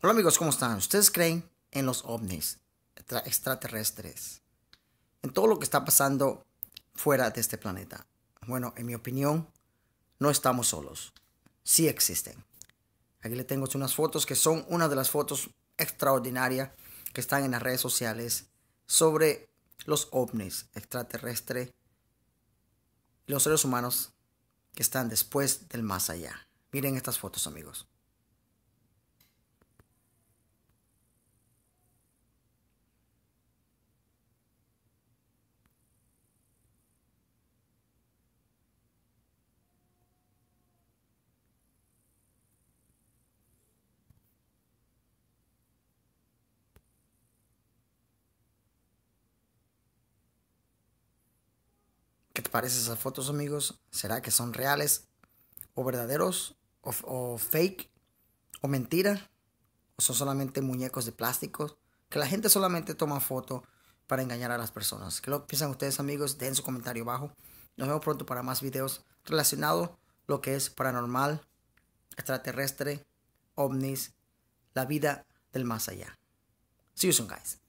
Hola amigos, ¿cómo están? ¿Ustedes creen en los ovnis extraterrestres? En todo lo que está pasando fuera de este planeta. Bueno, en mi opinión, no estamos solos. Sí existen. Aquí le tengo unas fotos que son una de las fotos extraordinarias que están en las redes sociales sobre los ovnis extraterrestres y los seres humanos que están después del más allá. Miren estas fotos amigos. parece esas fotos, amigos? ¿Será que son reales o verdaderos o, fake o mentira? ¿O son solamente muñecos de plástico? Que la gente solamente toma foto para engañar a las personas. ¿Qué lo piensan ustedes, amigos? den su comentario abajo. Nos vemos pronto para más videos relacionados lo que es paranormal, extraterrestre, ovnis, la vida del más allá. See you soon, guys.